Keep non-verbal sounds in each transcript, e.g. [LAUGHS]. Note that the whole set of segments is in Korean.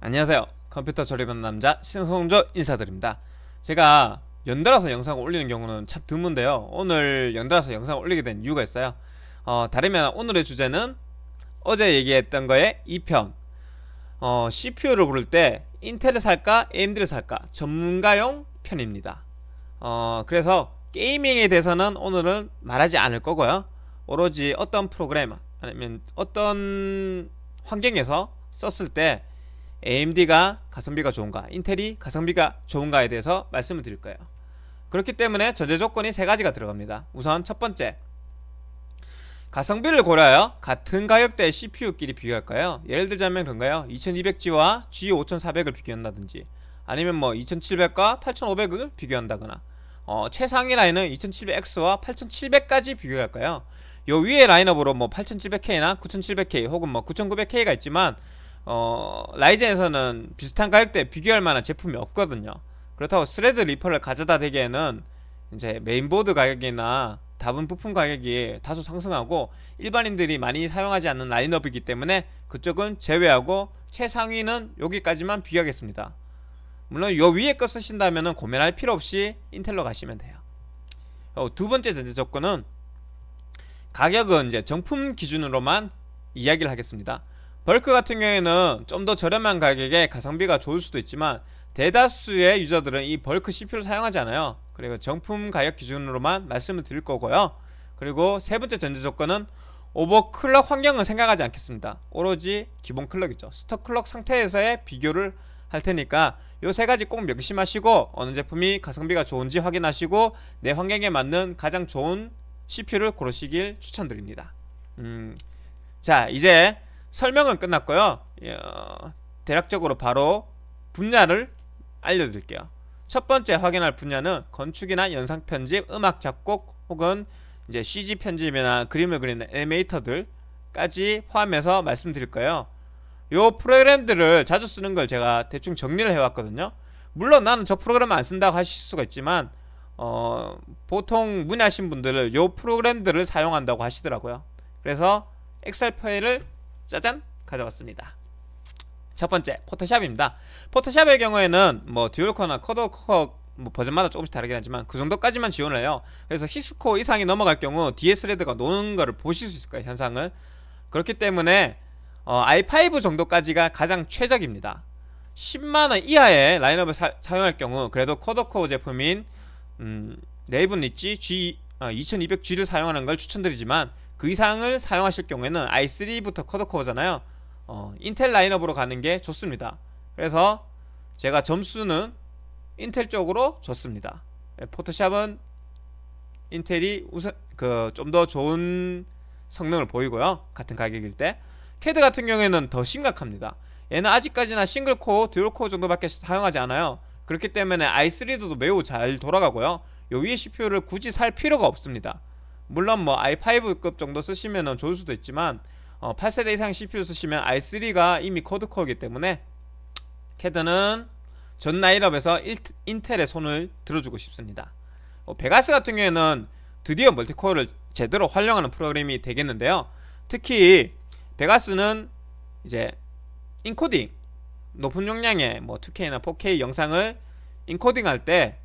안녕하세요 컴퓨터 조립하는 남자 신성조 인사드립니다 제가 연달아서 영상을 올리는 경우는 참 드문데요 오늘 연달아서 영상을 올리게 된 이유가 있어요 어, 다르면 오늘의 주제는 어제 얘기했던 거에 2편 어, CPU를 고를 때 인텔을 살까 AMD를 살까 전문가용 편입니다 어, 그래서 게이밍에 대해서는 오늘은 말하지 않을 거고요 오로지 어떤 프로그램 아니면 어떤 환경에서 썼을 때 AMD가 가성비가 좋은가 인텔이 가성비가 좋은가에 대해서 말씀을 드릴 거예요 그렇기 때문에 전제 조건이 세 가지가 들어갑니다 우선 첫 번째 가성비를 고려하여 같은 가격대의 CPU끼리 비교할까요? 예를 들자면 그런가요? 2200G와 G5400을 비교한다든지 아니면 뭐 2700과 8500을 비교한다거나 어, 최상위 라인은 2700X와 8700까지 비교할까요? 요 위에 라인업으로 뭐 8700K나 9700K 혹은 뭐 9900K가 있지만 어 라이젠에서는 비슷한 가격대에 비교할 만한 제품이 없거든요 그렇다고 스레드 리퍼를 가져다 대기에는 이제 메인보드 가격이나 다분 부품 가격이 다소 상승하고 일반인들이 많이 사용하지 않는 라인업이기 때문에 그쪽은 제외하고 최상위는 여기까지만 비교하겠습니다 물론 요 위에 거 쓰신다면 고민할 필요 없이 인텔로 가시면 돼요 어, 두 번째 전제 조건은 가격은 이제 정품 기준으로만 이야기를 하겠습니다. 벌크 같은 경우에는 좀 더 저렴한 가격에 가성비가 좋을 수도 있지만 대다수의 유저들은 이 벌크 CPU를 사용하지 않아요. 그리고 정품 가격 기준으로만 말씀을 드릴 거고요. 그리고 세 번째 전제 조건은 오버클럭 환경은 생각하지 않겠습니다. 오로지 기본 클럭이죠. 스터클럭 상태에서의 비교를 할 테니까 요 세 가지 꼭 명심하시고 어느 제품이 가성비가 좋은지 확인하시고 내 환경에 맞는 가장 좋은 CPU를 고르시길 추천드립니다 음, 자 이제 설명은 끝났고요 어, 대략적으로 바로 분야를 알려드릴게요 첫 번째 확인할 분야는 건축이나 영상 편집, 음악 작곡 혹은 이제 CG 편집이나 그림을 그리는 애니메이터들까지 포함해서 말씀드릴 거예요 요 프로그램들을 자주 쓰는 걸 제가 대충 정리를 해왔거든요 물론 나는 저 프로그램 안 쓴다고 하실 수가 있지만 어, 보통 문의하신 분들은 요 프로그램들을 사용한다고 하시더라고요. 그래서 엑셀 파일을 짜잔 가져왔습니다. 첫 번째 포토샵입니다. 포토샵의 경우에는 뭐 듀얼커나 컷워커 뭐 버전마다 조금씩 다르긴 하지만 그 정도까지만 지원을 해요. 그래서 히스코 이상이 넘어갈 경우 DS 레드가 노는 거를 보실 수 있을 거예요. 현상을. 그렇기 때문에 어, i5 정도까지가 가장 최적입니다. 10만원 이하의 라인업을 사, 용할 경우 그래도 쿼더코어 제품인 음, 네이븐 릿지 G 아, 2200G를 사용하는 걸 추천드리지만 그 이상을 사용하실 경우에는 i3부터 커드코어잖아요 어, 인텔 라인업으로 가는 게 좋습니다 그래서 제가 점수는 인텔 쪽으로 줬습니다 네, 포토샵은 인텔이 우선 그좀 더 좋은 성능을 보이고요 같은 가격일 때 캐드 같은 경우에는 더 심각합니다 얘는 아직까지나 싱글코어, 듀얼코어 정도밖에 사용하지 않아요 그렇기 때문에 i3도 매우 잘 돌아가고요 요위의 CPU를 굳이 살 필요가 없습니다 물론 뭐 i5급 정도 쓰시면 좋을 수도 있지만 어, 8세대 이상 CPU 쓰시면 i3가 이미 코드코어이기 때문에 캐드는 전 라인업에서 인텔의 손을 들어주고 싶습니다 어, 베가스 같은 경우에는 드디어 멀티코어를 제대로 활용하는 프로그램이 되겠는데요 특히 베가스는 이제 인코딩 높은 용량의 뭐 2K나 4K 영상을 인코딩할 때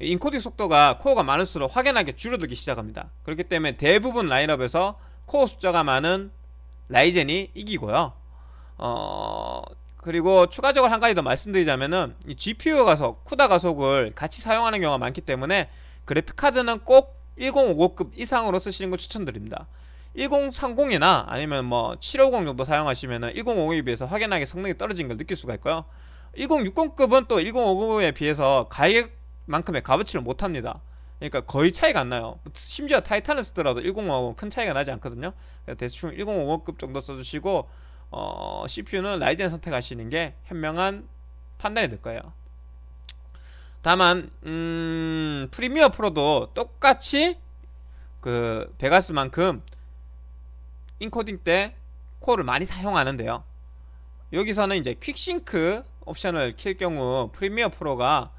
인코딩 속도가 코어가 많을수록 확연하게 줄어들기 시작합니다. 그렇기 때문에 대부분 라인업에서 코어 숫자가 많은 라이젠이 이기고요. 어, 그리고 추가적으로 한 가지 더 말씀드리자면은 GPU 가서 쿠다 가속을 같이 사용하는 경우가 많기 때문에 그래픽 카드는 꼭 1050급 이상으로 쓰시는 걸 추천드립니다. 1030이나 아니면 뭐 750 정도 사용하시면은 1050에 비해서 확연하게 성능이 떨어진 걸 느낄 수가 있고요 1060급은 또 1050에 비해서 가격만큼의 값어치를 못합니다 그러니까 거의 차이가 안 나요 심지어 타이탄을 쓰더라도 1050은 큰 차이가 나지 않거든요 대충 1050급 정도 써주시고 어, CPU는 라이젠 선택하시는 게 현명한 판단이 될 거예요 다만 음, 프리미어 프로도 똑같이 그 베가스만큼 인코딩 때 코어를 많이 사용하는데요 여기서는 이제 퀵싱크 옵션을 킬 경우 프리미어 프로가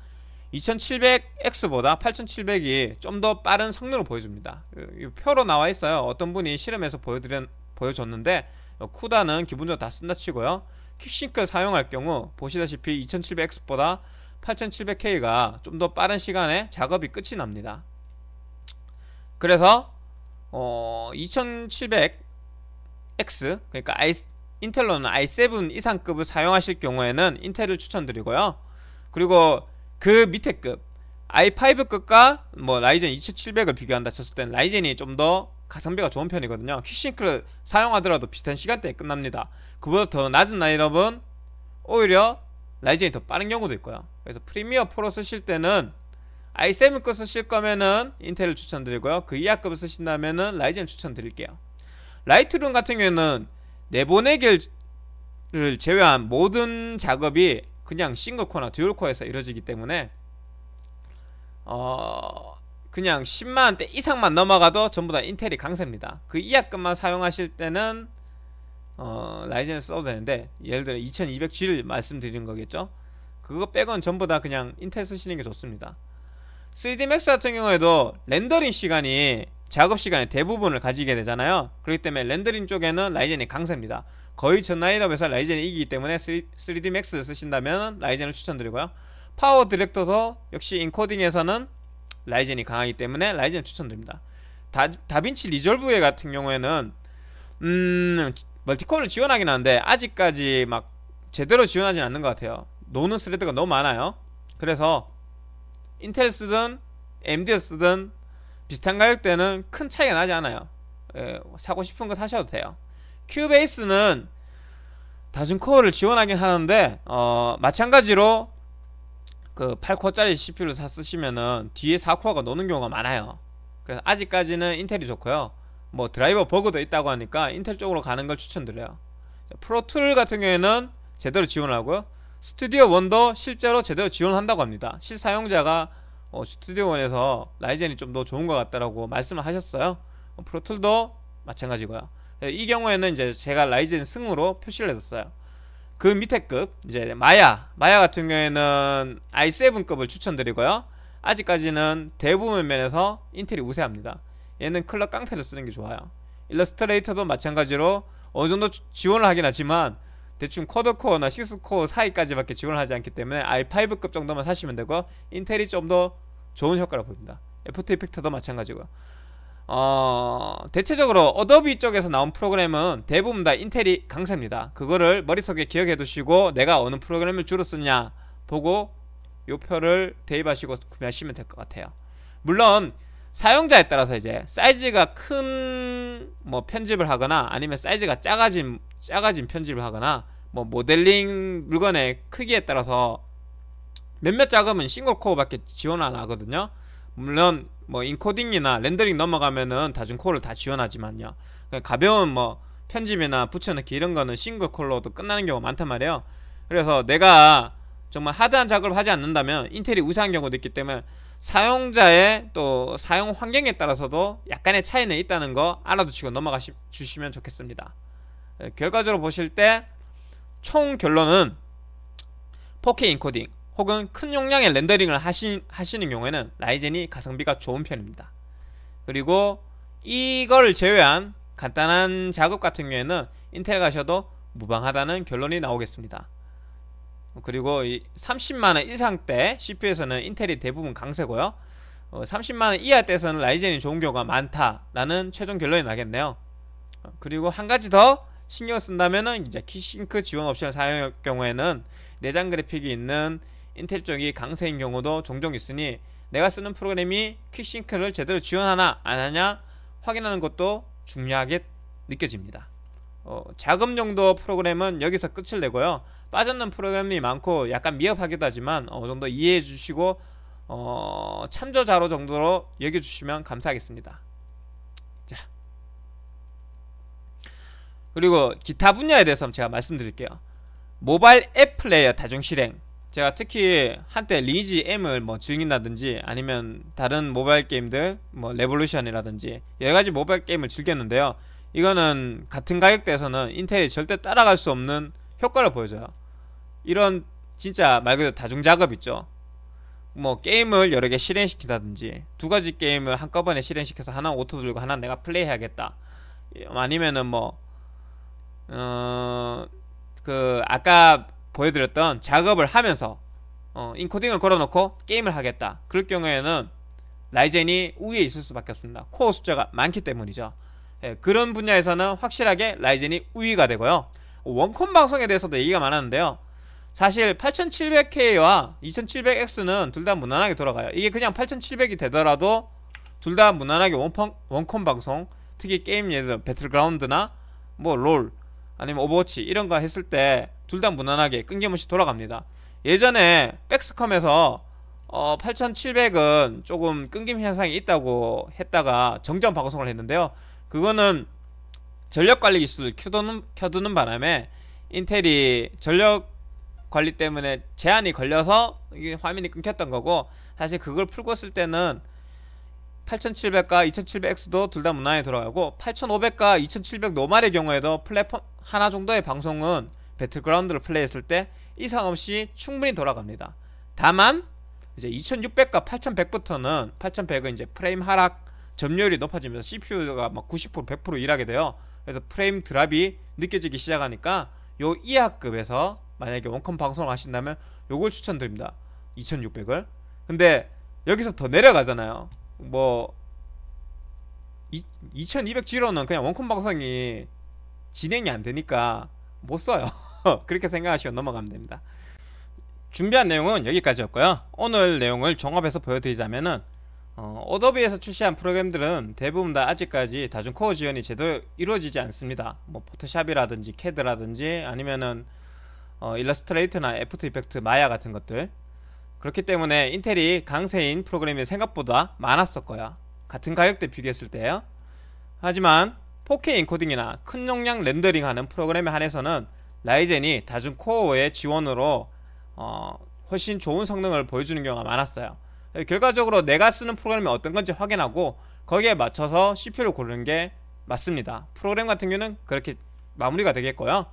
2700X보다 8700이 좀 더 빠른 성능을 보여줍니다 그, 표로 나와 있어요 어떤 분이 실험해서 보여드린, 보여줬는데 어, 쿠다는 기본적으로 다 쓴다 치고요 퀵싱크 사용할 경우 보시다시피 2700X보다 8700K가 좀 더 빠른 시간에 작업이 끝이 납니다 그래서 어, 2700 X 그러니까 i 인텔로는 i7 이상급을 사용하실 경우에는 인텔을 추천드리고요. 그리고 그 밑에 급 i5급과 뭐 라이젠 2700을 비교한다 쳤을 때는 라이젠이 좀 더 가성비가 좋은 편이거든요. 퀵싱크를 사용하더라도 비슷한 시간대에 끝납니다. 그보다 더 낮은 라인업은 오히려 라이젠이 더 빠른 경우도 있고요. 그래서 프리미어 프로 쓰실 때는 i7급 쓰실 거면은 인텔을 추천드리고요. 그 이하급 을 쓰신다면은 라이젠 추천드릴게요. 라이트룸 같은 경우에는 내보내기를 제외한 모든 작업이 그냥 싱글코나 듀얼코에서 이루어지기 때문에 어 그냥 10만원대 이상만 넘어가도 전부 다 인텔이 강세입니다 그 이하급만 사용하실 때는 어 라이젠을 써도 되는데 예를 들어 2200G를 말씀드린 거겠죠 그거 빼곤 전부 다 그냥 인텔 쓰시는 게 좋습니다 3D Max 같은 경우에도 렌더링 시간이 작업 시간의 대부분을 가지게 되잖아요 그렇기 때문에 렌더링 쪽에는 라이젠이 강세입니다 거의 전 라인업에서 라이젠이 이기기 때문에 3D 맥스 쓰신다면 라이젠을 추천드리고요 파워 디렉터도 역시 인코딩에서는 라이젠이 강하기 때문에 라이젠 추천드립니다 다, 다빈치 리졸브웨 같은 경우에는 음멀티콜을 지원하긴 하는데 아직까지 막 제대로 지원하진 않는 것 같아요 노는 스레드가 너무 많아요 그래서 인텔 쓰든 AMD 쓰든 비슷한 가격대는 큰 차이가 나지 않아요 예, 사고 싶은 거 사셔도 돼요 큐베이스는 다중 코어를 지원하긴 하는데 어, 마찬가지로 그 8코어짜리 CPU를 사 쓰시면은 뒤에 4코어가 노는 경우가 많아요 그래서 아직까지는 인텔이 좋고요 뭐 드라이버 버그도 있다고 하니까 인텔 쪽으로 가는 걸 추천드려요 프로툴 같은 경우에는 제대로 지원하고요 스튜디오 1도 실제로 제대로 지원한다고 합니다 실사용자가 어, 스튜디오 원에서 라이젠이 좀 더 좋은 것 같다라고 말씀을 하셨어요. 어, 프로툴도 마찬가지고요. 네, 이 경우에는 이제 제가 라이젠 승으로 표시를 해뒀어요. 그 밑에 급 이제 마야 마야 같은 경우에는 i7급을 추천드리고요. 아직까지는 대부분 면에서 인텔이 우세합니다. 얘는 클럭 깡패를 쓰는 게 좋아요. 일러스트레이터도 마찬가지로 어느 정도 지원을 하긴 하지만 대충 쿼드코어나 6코어 사이까지밖에 지원 하지 않기 때문에 i5급 정도만 사시면 되고 인텔이 좀 더 좋은 효과를 보입니다 애프터 이펙터도 마찬가지고요 어, 대체적으로 어도비 쪽에서 나온 프로그램은 대부분 다 인텔이 강세입니다 그거를 머릿속에 기억해 두시고 내가 어느 프로그램을 주로 쓰냐 보고 요 표를 대입하시고 구매하시면 될 것 같아요 물론 사용자에 따라서 이제 사이즈가 큰 뭐 편집을 하거나 아니면 사이즈가 작아진 작아진 편집을 하거나 뭐 모델링 물건의 크기에 따라서 몇몇 작업은 싱글 코어밖에 지원 안 하거든요. 물론 뭐 인코딩이나 렌더링 넘어가면은 다중 코어를 다 지원하지만요. 가벼운 뭐 편집이나 붙여넣기 이런 거는 싱글 콜로도 끝나는 경우가 많단 말이에요. 그래서 내가 정말 하드한 작업을 하지 않는다면 인텔이 우세한 경우도 있기 때문에 사용자의 또 사용 환경에 따라서도 약간의 차이는 있다는 거 알아두시고 넘어가 주시면 좋겠습니다. 예, 결과적으로 보실 때 총 결론은 4K 인코딩 혹은 큰 용량의 렌더링을 하시, 하시는 경우에는 라이젠이 가성비가 좋은 편입니다. 그리고 이걸 제외한 간단한 작업 같은 경우에는 인텔 가셔도 무방하다는 결론이 나오겠습니다. 그리고 30만원 이상때 CPU에서는 인텔이 대부분 강세고요. 30만원 어, 이하 때에서는 라이젠이 좋은 경우가 많다라는 최종 결론이 나겠네요. 어, 그리고 한 가지 더 신경 쓴다면은 이제 키싱크 지원 옵션 사용할 경우에는 내장 그래픽이 있는 인텔 쪽이 강세인 경우도 종종 있으니 내가 쓰는 프로그램이 키싱크를 제대로 지원하나 안 하냐 확인하는 것도 중요하게 느껴집니다. 어, 자금 정도 프로그램은 여기서 끝을 내고요. 빠졌는 프로그램이 많고 약간 미흡하기도 하지만 어느 정도 이해해 주시고 어, 참조자로 정도로 여겨주시면 감사하겠습니다. 그리고 기타 분야에 대해서 제가 말씀드릴게요. 모바일 앱 플레이어 다중 실행. 제가 특히 한때 리지 M을 뭐 즐긴다든지 아니면 다른 모바일 게임들 뭐 레볼루션이라든지 여러 가지 모바일 게임을 즐겼는데요. 이거는 같은 가격대에서는 인텔이 절대 따라갈 수 없는 효과를 보여줘요. 이런 진짜 말 그대로 다중 작업 있죠. 뭐 게임을 여러 개 실행시키다든지 두 가지 게임을 한꺼번에 실행시켜서 하나 오토 돌리고 하나 내가 플레이해야겠다. 아니면은 뭐 어, 그 아까 보여드렸던 작업을 하면서 어, 인코딩을 걸어놓고 게임을 하겠다. 그럴 경우에는 라이젠이 우위에 있을 수밖에 없습니다. 코어 숫자가 많기 때문이죠. 예, 그런 분야에서는 확실하게 라이젠이 우위가 되고요. 원컴 방송에 대해서도 얘기가 많았는데요. 사실 8700K와 2700X는 둘 다 무난하게 돌아가요. 이게 그냥 8700이 되더라도 둘 다 무난하게 원컴, 원컴 방송 특히 게임 예를 들어 배틀그라운드나 뭐롤 아니면 오버워치 이런 거 했을 때 둘 다 무난하게 끊김없이 돌아갑니다 예전에 백스컴에서 어 8700은 조금 끊김 현상이 있다고 했다가 정전 방송을 했는데요 그거는 전력관리 기술을 켜두는, 켜두는 바람에 인텔이 전력 관리 때문에 제한이 걸려서 화면이 끊겼던 거고 사실 그걸 풀고 쓸 때는 8700과 2700X도 둘 다 문안에 들어가고 8500과 2700 노말의 경우에도 플랫폼 하나 정도의 방송은 배틀그라운드를 플레이했을 때 이상 없이 충분히 돌아갑니다. 다만 이제 2600과 8100부터는 8100은 이제 프레임 하락 점유율이 높아지면서 CPU가 막 90% 100% 일하게 돼요. 그래서 프레임 드랍이 느껴지기 시작하니까 요 이하급에서 만약에 원컴 방송을 하신다면 요걸 추천드립니다. 2600을. 근데 여기서 더 내려가잖아요. 뭐 2200G로는 그냥 원컴 방송이 진행이 안 되니까 못 써요 [LAUGHS] 그렇게 생각하시고 넘어가면 됩니다 준비한 내용은 여기까지였고요 오늘 내용을 종합해서 보여드리자면은 어, 어도비에서 출시한 프로그램들은 대부분 다 아직까지 다중코어 지원이 제대로 이루어지지 않습니다 뭐 포토샵이라든지 캐드라든지 아니면은 어, 일러스트레이터나 애프터 이펙트 마야 같은 것들 그렇기 때문에 인텔이 강세인 프로그램이 생각보다 많았을 거야 같은 가격대 비교했을 때요 하지만 4K 인코딩이나 큰 용량 렌더링하는 프로그램에 한해서는 라이젠이 다중 코어의 지원으로 어, 훨씬 좋은 성능을 보여주는 경우가 많았어요 예, 결과적으로 내가 쓰는 프로그램이 어떤 건지 확인하고 거기에 맞춰서 CPU를 고르는 게 맞습니다 프로그램 같은 경우는 그렇게 마무리가 되겠고요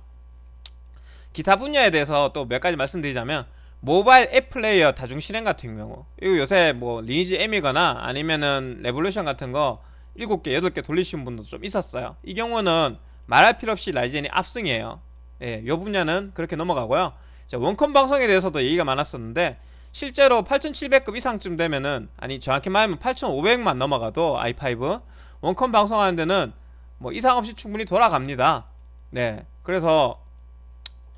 기타 분야에 대해서 또 몇 가지 말씀드리자면 모바일 앱 플레이어 다중 실행 같은 경우 이거 요새 뭐 리니지 M이거나 아니면은 레볼루션 같은 거 7개, 8개 돌리시는 분도 좀 있었어요 이 경우는 말할 필요 없이 라이젠이 압승이에요 예, 요 분야는 그렇게 넘어가고요 자, 원컴 방송에 대해서도 얘기가 많았었는데 실제로 8700급 이상쯤 되면은 아니 정확히 말하면 8500만 넘어가도 i5 원컴 방송하는 데는 뭐 이상 없이 충분히 돌아갑니다 네 그래서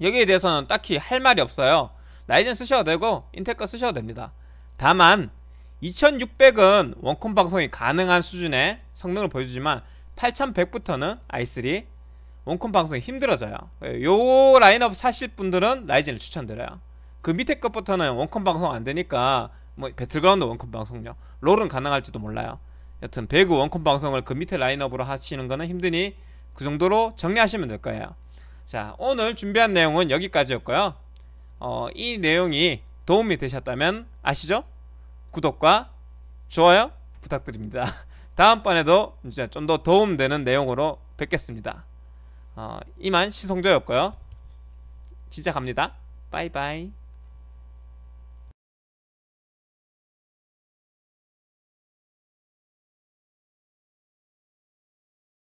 여기에 대해서는 딱히 할 말이 없어요 라이젠 쓰셔도 되고 인텔 거 쓰셔도 됩니다 다만 2600은 원컴 방송이 가능한 수준의 성능을 보여주지만 8100부터는 i3 원컴 방송이 힘들어져요 요 라인업 사실 분들은 라이젠을 추천드려요 그 밑에 것부터는 원컴 방송 안되니까 뭐 배틀그라운드 원컴 방송요 롤은 가능할지도 몰라요 여튼 배그 원컴 방송을 그 밑에 라인업으로 하시는 거는 힘드니 그 정도로 정리하시면 될 거예요 자 오늘 준비한 내용은 여기까지였고요 어, 이 내용이 도움이 되셨다면 아시죠? 구독과 좋아요 부탁드립니다. [LAUGHS] 다음번에도 좀 더 도움되는 내용으로 뵙겠습니다. 어, 이만 시성조였고요. 진짜 갑니다. 바이바이.